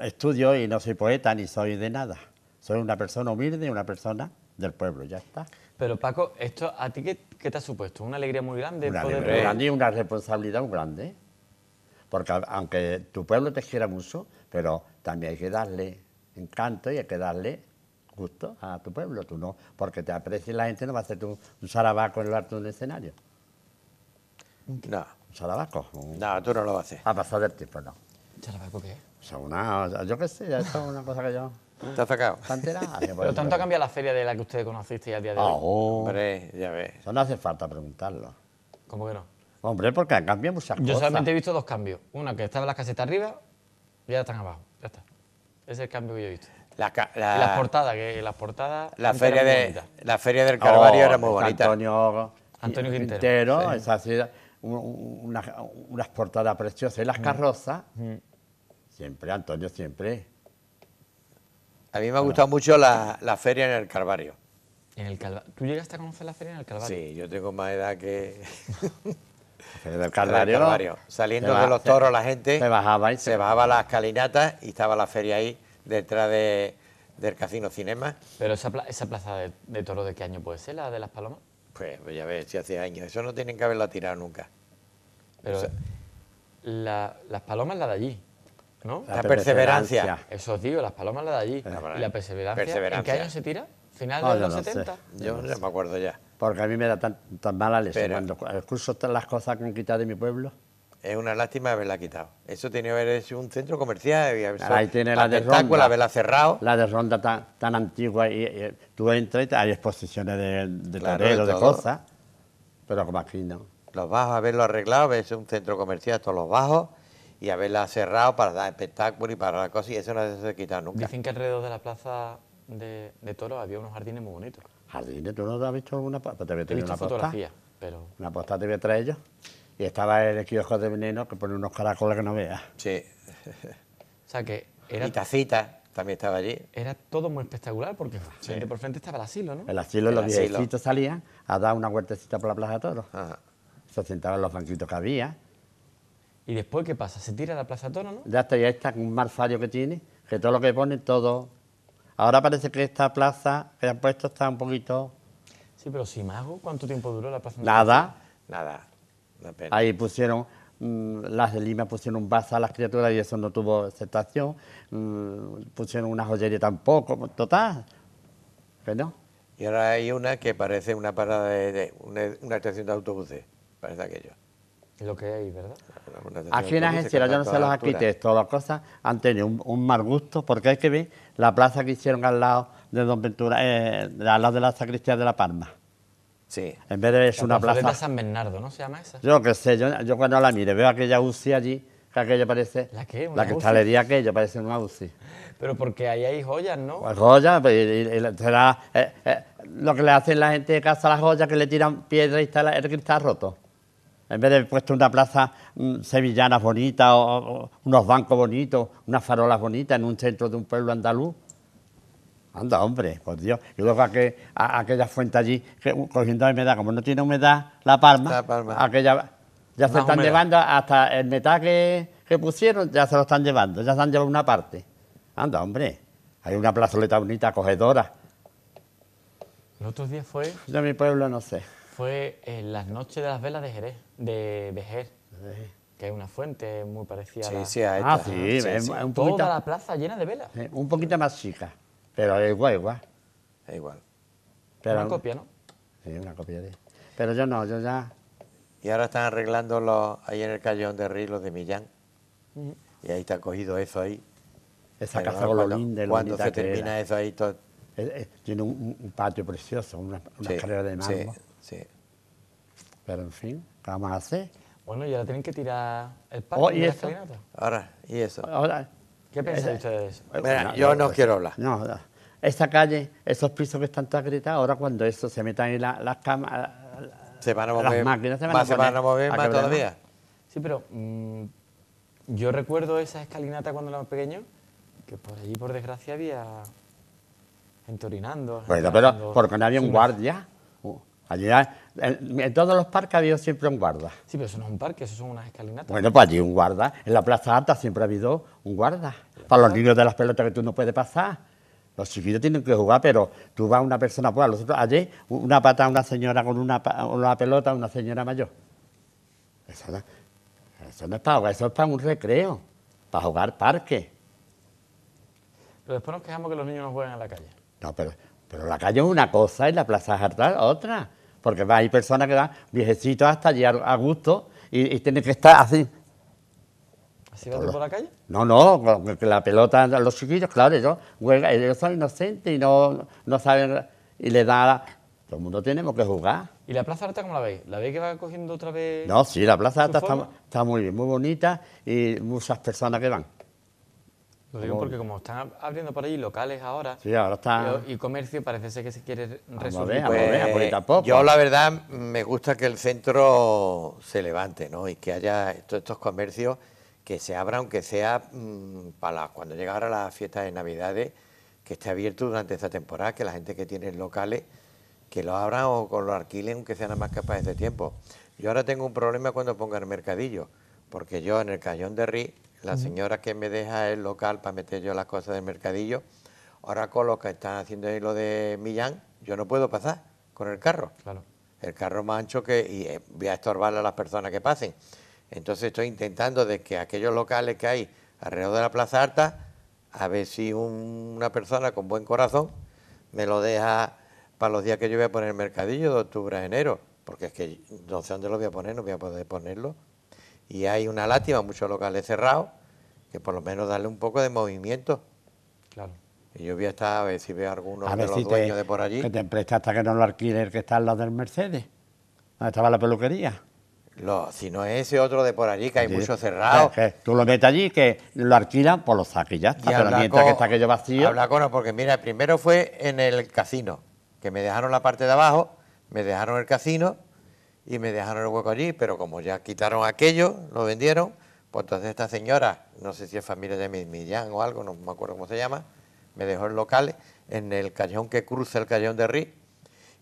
estudios y no soy poeta ni soy de nada. Soy una persona humilde, una persona del pueblo, ya está. Pero Paco, esto a ti qué, te ha supuesto? Una alegría muy grande. Una y una responsabilidad muy grande. Porque aunque tu pueblo te quiera mucho, pero también hay que darle encanto y hay que darle gusto a tu pueblo, tú no, porque te aprecia la gente, no va a hacer un, un sarabaco en el arte del un escenario. No. ¿Un sarabaco? No, tú no lo vas A hacer... pasado del tiempo, no. ¿Sarabaco qué? O una, yo qué sé, eso es una cosa que yo... ¿Te has sacado? Pero tanto ha cambiado la feria de la que usted conociste al día de hoy. Ah, oh. hombre, ya ves. Eso no hace falta preguntarlo. ¿Cómo que no? Hombre, porque han cambiado muchas cosas. Yo solamente he visto dos cambios. Una que estaba las casetas arriba y ahora están abajo. Ya está. Ese es el cambio que yo he visto. La, las portadas, que las portadas. La feria, de, la feria del Carvario era muy bonita. Antonio, Antonio Quintero. unas portadas preciosas. Y las mm. carrozas, mm. siempre, Antonio, siempre. A mí me ha gustado mucho la, feria en el Carvario En el ¿Tú llegaste a conocer la feria en el Calvario? Sí, yo tengo más edad que. del Calvario. Saliendo de los toros, la gente. Se bajaba y se, las calinatas y estaba la feria ahí detrás de, del Casino Cinema. ¿Pero esa, esa plaza de, de, toro de qué año puede ser, la de las palomas? Pues, pues ya ves, si hace años. Eso no tienen que haberla tirado nunca. Pero las palomas la de allí, ¿no? La, perseverancia. Eso, digo, las palomas la de allí. La y la perseverancia, ¿En qué año se tira? ¿Final ah, de los 70? Yo no, me acuerdo ya. Porque a mí me da tan, tan mala lesión. Pero, Cuando todas las cosas que han quitado de mi pueblo... Es una lástima haberla quitado. Eso tenía que haber sido un centro comercial. Y ahí tiene la de Ronda. Haberla cerrado. La de Ronda tan, antigua. Y, tú entras hay exposiciones de, de de, cosas. Pero como aquí no. Los bajos, haberlo arreglado, ...es un centro comercial, todos los bajos. Y haberla cerrado para dar espectáculo... y para la cosa. Y eso no se quitado nunca. Dicen que alrededor de la plaza de, Toro... había unos jardines muy bonitos. ¿Jardines? ¿Tú no has visto una, pues te He visto una fotografía, pero... ¿Una posta te voy a traer y estaba el kiosco de veneno que pone unos caracoles que no veas. Sí. o sea que era... Y tacita también estaba allí. Era todo muy espectacular porque por frente estaba el asilo, ¿no? El asilo, los viejecitos salían a dar una huertecita por la Plaza de Ajá. Se sentaban los banquitos que había. ¿Y después qué pasa? ¿Se tira la Plaza Toro, no? Ya está, ya está, con un mal que tiene, que todo lo que pone, todo... Ahora parece que esta plaza que han puesto está un poquito... Sí, pero si mago ¿cuánto tiempo duró la Plaza? Nada. Nada. Ahí pusieron, mm, las de Lima pusieron un vaso a las criaturas y eso no tuvo aceptación. Mm, pusieron una joyería tampoco, total. Que no. Y ahora hay una que parece una parada de, una, estación de autobuses, parece aquello. Es lo que hay, ¿verdad? Aquí en agencia, yo no sé los arquitectos, las cosas han tenido un, mal gusto, porque hay que ver la plaza que hicieron al lado de Don Ventura, eh, al lado de la sacristía de La Palma Sí. En vez de es una plaza. San Bernardo, ¿no se llama esa? Yo qué sé, yo, cuando la mire veo aquella UCI allí, que aquello parece. ¿La qué? la que está aquello, parece una UCI. Pero porque ahí hay joyas, ¿no? Pues joyas, pues, será, eh, eh, lo que le hacen la gente de casa a las joyas que le tiran piedra y está el cristal roto. En vez de puesto una plaza mm, sevillana bonita, o, unos bancos bonitos, unas farolas bonitas en un centro de un pueblo andaluz. Anda, hombre, por Dios. Y luego aquella fuente allí, uh, cogiendo humedad, como no tiene humedad la palma, aquella ya se están llevando hasta el metal que, pusieron, ya se lo están llevando, ya se han llevado una parte. Anda, hombre, hay una plazoleta bonita, cogedora. El otro día fue... en mi pueblo no sé. Fue en las noches de las velas de Jerez, de Vejer. Eh. Que es una fuente muy parecida a Sí, ah, esta. sí, es un poquito... la plaza llena de velas. Eh, un poquito más chica. Pero es igual, igual. Es igual. una copia, ¿no? Sí, una copia de... Pero yo no, yo ya... Y ahora están arreglando los, ahí en el Callejón de Río los de Millán. Y ahí está cogido eso ahí. Esa Pero casa no, de Cuando se termina eso ahí todo... Tiene un, patio precioso, una, carrera escalera de mármol. Sí, sí. Pero en fin, ¿qué vamos a hacer? Bueno, ya la tienen que tirar el patio oh, y, y Ahora, ¿y eso? Ahora, ¿Qué pensáis eh, ustedes? Eh, Mira, yo no, pues, quiero hablar. No, Esta calle, esos pisos que están tan gritados, ahora cuando eso se metan en las camas. Se van a mover. Las se van a, se van a mover más todavía. Sí, pero mm, yo recuerdo esa escalinata cuando era pequeño, que por allí, por desgracia, había entorinando. Bueno, pero porque no había un guardia. Uh, Allí en todos los parques ha habido siempre un guarda. Sí, pero eso no es un parque, eso son unas escalinatas. Bueno, pues allí un guarda. En la Plaza Alta siempre ha habido un guarda. Para los niños de las pelotas que tú no puedes pasar. Los chiquillos tienen que jugar, pero tú vas a una persona, pues a los otros, allí una pata una señora con una, una pelota, una señora mayor. Eso no, es para jugar, eso es para un recreo, para jugar parque. Pero después nos quejamos que los niños no juegan en la calle. No, pero, la calle es una cosa y la plaza es otra. Porque hay personas que van viejecitos hasta allí a gusto y, y tienen que estar así. ¿Así va por, la calle? No, no, la pelota, los chiquillos, claro, ellos, ellos son inocentes y no, saben, y le da... todo el mundo tenemos que jugar. ¿Y la Plaza Arta cómo la veis? ¿La veis que va cogiendo otra vez? No, sí, la Plaza Arta está, está, muy bien, muy bonita y muchas personas que van. Lo digo porque como están abriendo por ahí locales ahora, ahora y, comercio parece ser que se quiere resolver. Pues, yo la verdad me gusta que el centro se levante ¿no? y que haya todos estos comercios que se abran, aunque sea mm, para cuando lleguen ahora las fiestas de Navidades, que esté abierto durante esta temporada, que la gente que tiene locales, que lo abran o, con lo alquilen, aunque sea nada más capaz de este tiempo. Yo ahora tengo un problema cuando ponga el mercadillo, porque yo en el Cañón de Riz... La señora que me deja el local para meter yo las cosas del mercadillo, ahora con que están haciendo ahí lo de Millán, yo no puedo pasar con el carro. Claro. El carro más ancho que, y eh, voy a estorbarle a las personas que pasen. Entonces estoy intentando de que aquellos locales que hay alrededor de la Plaza Alta, a ver si una persona con buen corazón me lo deja para los días que yo voy a poner el mercadillo de octubre a enero, porque es que no sé dónde lo voy a poner, no voy a poder ponerlo y hay una lástima, muchos locales cerrados, que por lo menos darle un poco de movimiento. Claro. Y yo voy a estar a ver si veo alguno de los dueños de por allí. Que te empresta hasta que no lo alquile que está al lado del Mercedes, donde estaba la peluquería. Lo, si no es ese otro de por allí, que hay muchos cerrados. tú lo metes allí, que lo alquilan, por pues lo saques ya está. Pero mientras que está aquello vacío. Habla con porque mira, el primero fue en el casino, que me dejaron la parte de abajo, me dejaron el casino y me dejaron el hueco allí, pero como ya quitaron aquello, lo vendieron, pues entonces esta señora, no sé si es familia de Millán o algo, no me acuerdo cómo se llama, me dejó el locales en el callejón que cruza el callejón de rí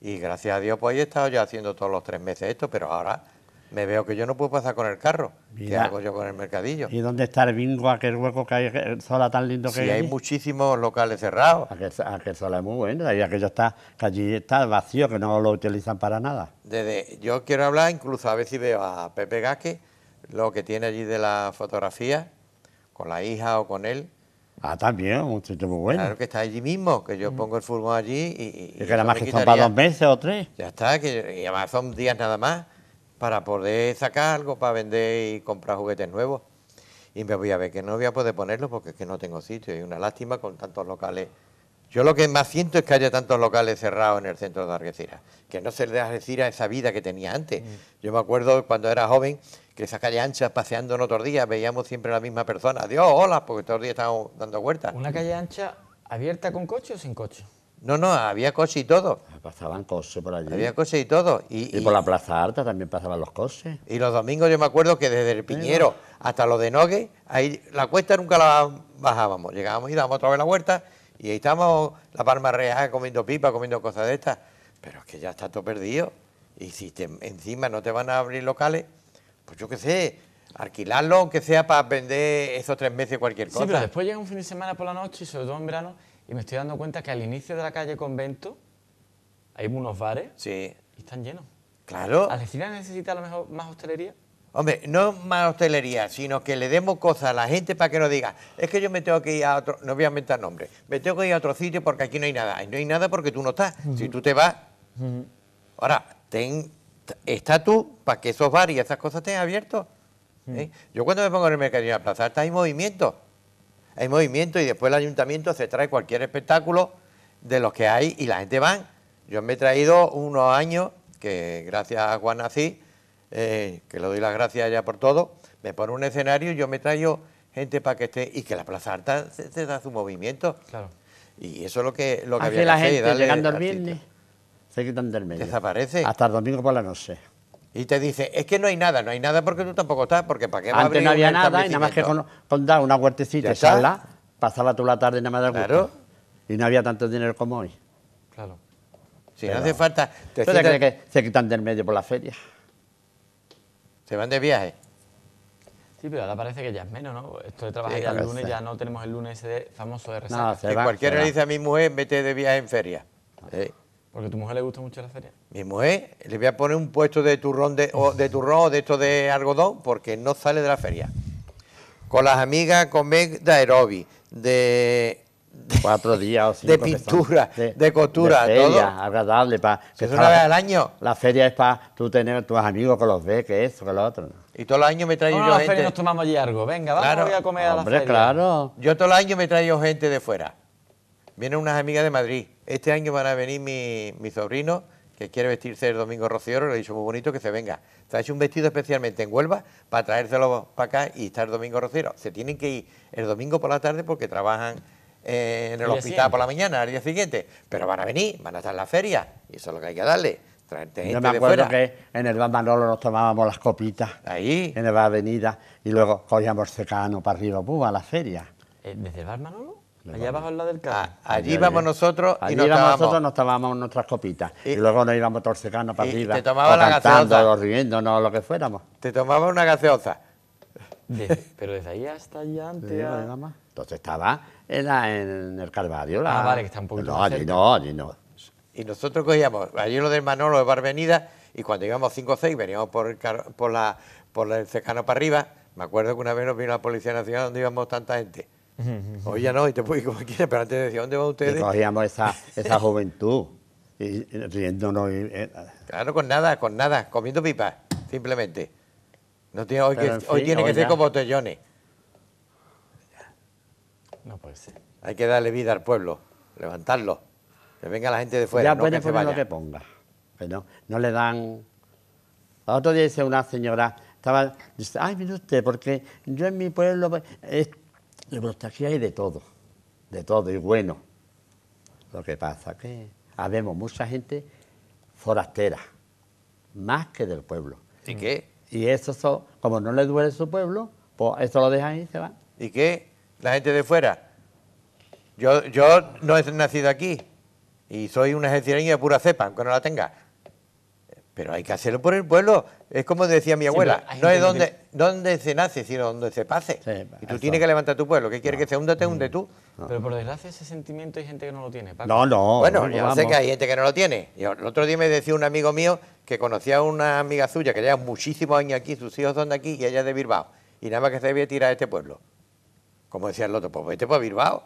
y gracias a Dios, pues ahí he estado ya... haciendo todos los tres meses esto, pero ahora me veo que yo no puedo pasar con el carro. ...que hago yo con el mercadillo? ¿Y dónde está el bingo, aquel hueco que hay, Sola tan lindo que sí, hay? muchísimos locales cerrados. Aquel, Sola es muy bueno, y aquello está, que allí está vacío, que no lo utilizan para nada. Desde, yo quiero hablar, incluso a ver si veo a Pepe Gasque, lo que tiene allí de la fotografía, con la hija o con él. Ah, también, un sitio muy bueno. Claro que está allí mismo, que yo mm. pongo el fútbol allí y... que nada más que son para dos meses o tres. Ya está, que, y además son días nada más para poder sacar algo para vender y comprar juguetes nuevos. Y me voy a ver que no voy a poder ponerlo porque es que no tengo sitio. Es una lástima con tantos locales. Yo lo que más siento es que haya tantos locales cerrados en el centro de Algeciras, que no se le da a esa vida que tenía antes. Mm. Yo me acuerdo cuando era joven que esa calle ancha paseando en otros días veíamos siempre a la misma persona. Dios, hola, porque todos los días estábamos dando vueltas. ¿Una calle ancha abierta con coche o sin coche? No, no, había coches y todo. Pasaban coches por allí. Había coches y todo. Y, por la Plaza Alta también pasaban los coches. Y los domingos yo me acuerdo que desde el Piñero hasta lo de Nogue, ahí la cuesta nunca la bajábamos. Llegábamos y dábamos otra vez la vuelta y ahí estábamos la palma real comiendo pipa, comiendo cosas de estas. Pero es que ya está todo perdido. Y si encima no te van a abrir locales, pues yo qué sé, alquilarlo, aunque sea para vender esos tres meses cualquier cosa. Sí, pero después llega un fin de semana por la noche, sobre todo en verano, y me estoy dando cuenta que al inicio de la calle Convento hay unos bares sí. y están llenos. Claro. ¿Alecina necesita a lo mejor más hostelería? Hombre, no más hostelería, sino que le demos cosas a la gente para que nos diga, es que yo me tengo que ir a otro, no voy a inventar nombre me tengo que ir a otro sitio porque aquí no hay nada. Y no hay nada porque tú no estás. Si tú te vas. Ahora, ten tú para que esos bares y esas cosas estén abiertos. ¿Eh? Yo cuando me pongo en el mercadillo de la plaza, está en movimiento hay movimiento y después el ayuntamiento se trae cualquier espectáculo de los que hay y la gente va. Yo me he traído unos años que gracias a Juan eh, que le doy las gracias ya por todo, me pone un escenario y yo me traigo gente para que esté y que la Plaza Alta se, da su movimiento. Claro. Y eso es lo que, lo que había que la gente llegando viernes, se quitan del medio. Desaparece. Hasta el domingo por la noche. Y te dice, es que no hay nada, no hay nada porque tú tampoco estás, porque para qué va Antes a no había nada y nada más que con, dar una huertecita y charla, pasaba tú la tarde nada más de Y no había tanto dinero como hoy. Claro. Si no hace falta... Te que se quitan del medio por la feria? ¿Se van de viaje? Sí, pero ahora parece que ya es menos, ¿no? Esto de trabajar ya el lunes, ya no tenemos el lunes ese famoso de resaca. No, cualquiera le dice a mi mujer, vete de viaje en feria. Porque a tu mujer le gusta mucho la feria... Mi mujer, le voy a poner un puesto de turrón de, o de turrón o de esto de algodón porque no sale de la feria. Con las amigas comer de aerobi, de cuatro días o cinco de pintura, de, costura, de feria, agradable para. Que es una vez al año. La feria es para tú tener tus amigos que los ves, que esto, que lo otro. Y todos los años me traigo no, yo la Feria nos tomamos allí algo. Venga, vamos a comer a la feria. claro. Yo todos los años me traigo gente de fuera. Vienen unas amigas de Madrid. Este año van a venir mi, sobrino, que quiere vestirse el domingo rociero, le he dicho muy bonito que se venga. Trae un vestido especialmente en Huelva para traérselo para acá y estar el domingo rociero. Se tienen que ir el domingo por la tarde porque trabajan eh, en el, hospital por la mañana, al día siguiente. Pero van a venir, van a estar en la feria y eso es lo que hay que darle. Gente me acuerdo que en el Bar Manolo nos tomábamos las copitas. Ahí. En el Bar Avenida. Y luego cogíamos secano para arriba, púa a la feria. Eh, ¿Desde el Bar Manolo? Allá abajo al la del car... allí íbamos nosotros allí nos íbamos nosotros nos tomábamos nuestras copitas. Y, luego nos íbamos secano para arriba. Te tomaba la cantando, gaseosa. riéndonos, lo que fuéramos. Te tomaba una gaseosa. pero desde ahí hasta allá antes. Ah. Entonces estaba en, el Calvario. Ah, vale, que está un poquito. No, allí no, allí no. Y nosotros cogíamos allí lo del Manolo de Barvenida y cuando íbamos 5 o 6 veníamos por el, por, la, por el cercano para arriba. Me acuerdo que una vez nos vino la Policía Nacional donde íbamos tanta gente Hoy ya no, y te ir como quieras, pero antes decía, ¿dónde van ustedes? Y cogíamos esa, esa juventud, riéndonos. Eh, ah. Claro, con nada, con nada, comiendo pipas, simplemente. hoy, tiene que ser como botellones. No puede ser. Hay que darle vida al pueblo, levantarlo, que venga la gente de fuera. Ya no que poner lo que ponga, pero no le dan. El otro día dice una señora, estaba, dice, ay, mire usted, porque yo en mi pueblo. Eh, aquí hay de todo, de todo, y bueno. Lo que pasa que habemos mucha gente forastera, más que del pueblo. ¿Y qué? Y eso, como no le duele su pueblo, pues eso lo dejan y se van. ¿Y qué? La gente de fuera. Yo, yo no he nacido aquí y soy una gente de pura cepa, aunque no la tenga. Pero hay que hacerlo por el pueblo. Es como decía mi abuela, no es donde, donde se nace, sino donde se pase. y tú tienes que levantar tu pueblo. ¿Qué quiere que se hunda? Te mm. hunde tú. Pero por desgracia ese sentimiento hay gente que no lo tiene. No, no. Bueno, yo sé que hay gente que no lo tiene. el otro día me decía un amigo mío que conocía a una amiga suya que lleva muchísimos años aquí, sus hijos son de aquí y ella es de Bilbao. Y nada más que se debía tirar a este pueblo. Como decía el otro, pues vete para Bilbao.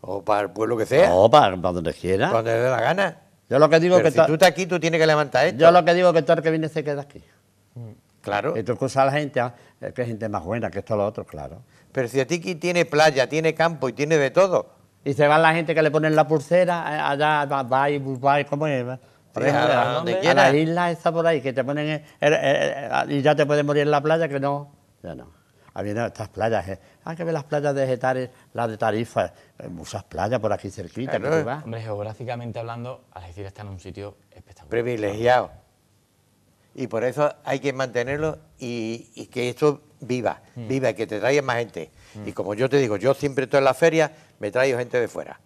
O para el pueblo que sea. O para, donde quiera. Donde le dé la gana. Yo lo que digo que. Si tú estás aquí, tú tienes que levantar esto. Yo lo que digo que todo el que viene se queda aquí. Mm, claro. Y tú a la gente, ah, que es gente más buena que esto lo otro, claro. Pero si a aquí tiene playa, tiene campo y tiene de todo. Y se va la gente que le ponen la pulsera, eh, allá va y va y como es? Eh, a, la isla está por ahí, que te ponen eh, y ya te puedes morir en la playa, que no, ya no. ...a no, estas playas. ¿eh? Hay ah, que ver las playas de Getares, las de Tarifa, muchas playas por aquí cerquita. Hombre, geográficamente hablando, Algeciras está en un sitio espectacular. Privilegiado. Y por eso hay que mantenerlo y, que esto viva, hmm. viva, y que te traiga más gente. Hmm. Y como yo te digo, yo siempre estoy en la feria... me traigo gente de fuera.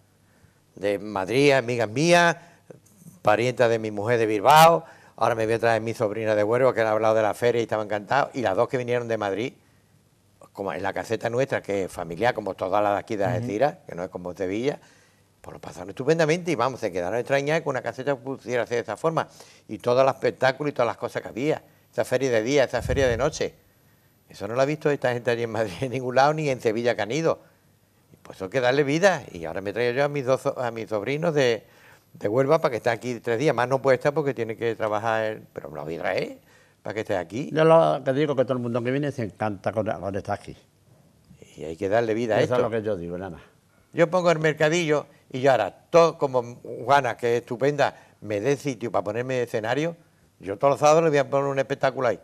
De Madrid, amigas mías, parientes de mi mujer de Bilbao, ahora me voy a traer mi sobrina de Huelva, que ha hablado de la feria y estaba encantado, y las dos que vinieron de Madrid, como en la caseta nuestra, que es familiar, como todas las de aquí de la Estira, que no es como Sevilla, pues lo pasaron estupendamente y vamos, se quedaron extrañados que una caseta pudiera ser de esa forma. Y todos los espectáculos y todas las cosas que había, esa feria de día, esa feria de noche. Eso no lo ha visto esta gente allí en Madrid en ningún lado, ni en Sevilla que han ido. Pues eso hay que darle vida. Y ahora me traigo yo a mis a mis sobrinos de, Huelva para que estén aquí tres días. Más no puede estar porque tiene que trabajar, pero no lo voy para que esté aquí. Yo lo que digo que todo el mundo que viene se encanta con, estar aquí. Y hay que darle vida a esto. Eso es lo que yo digo, nada Yo pongo el mercadillo y yo ahora, todo como Juana, que es estupenda, me dé sitio para ponerme escenario, yo todos los sábados le voy a poner un espectáculo ahí,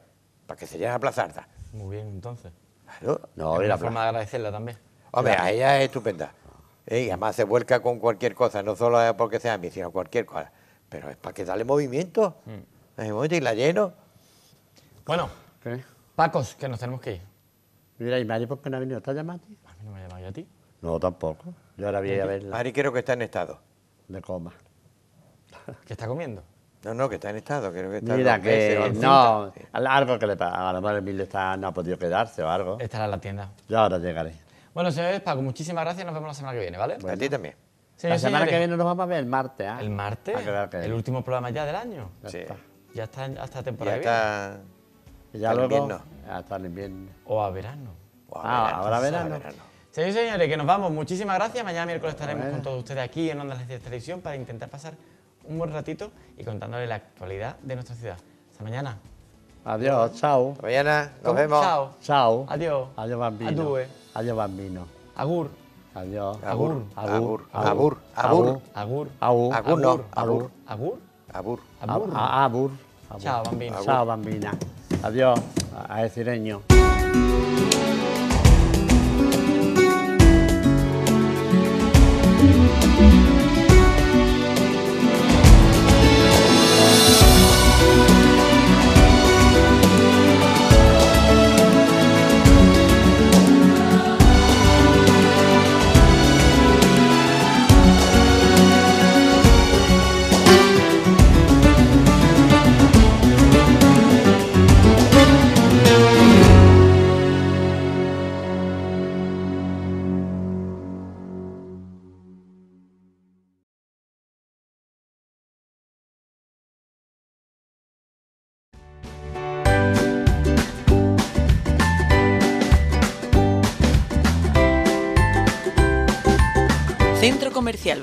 para que se llene la alta. Muy bien, entonces. Claro. No, es la forma de agradecerla también. Hombre, a ella es estupenda. Y además se vuelca con cualquier cosa, no solo porque sea a mí, sino cualquier cosa. Pero es para que dale movimiento. Mm. En y la lleno. Bueno, Pacos, que nos tenemos que ir. Mira, ¿y Mari por qué no ha venido? ¿Te llamar a ti? A mí no me ha llamado yo a ti. No, tampoco. Yo ahora voy a verla. Mari creo que está en estado. De coma. ¿Qué está comiendo? No, no, que está en estado. Creo que está Mira, que no, algo que le pasa. A lo mejor Emilio no ha podido quedarse o algo. Estará en la tienda. Yo ahora llegaré. Bueno, señores, Paco, muchísimas gracias. Nos vemos la semana que viene, ¿vale? Bueno. A ti también. Sí, la semana que viene nos vamos a ver el martes. ¿eh? ¿El martes? Ah, el último programa ya del año. sí. Ya está hasta temporada. Ya está ya hasta el invierno. O a verano. ahora verano. señores, que nos vamos. Muchísimas gracias. Mañana miércoles estaremos con todos ustedes aquí en Ondas de Televisión para intentar pasar un buen ratito y contándoles la actualidad de nuestra ciudad. Hasta mañana. Adiós, chao. Hasta mañana, nos vemos. Chao. Adiós. Adiós, bambino. bambino. Agur. Adiós. Agur. Agur. Agur. Agur. Agur. Agur. Agur. Agur. Agur. Agur. Agur. Chao, Chao, bambina. Adiós, a decireño.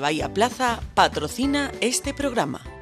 Bahía Plaza patrocina este programa.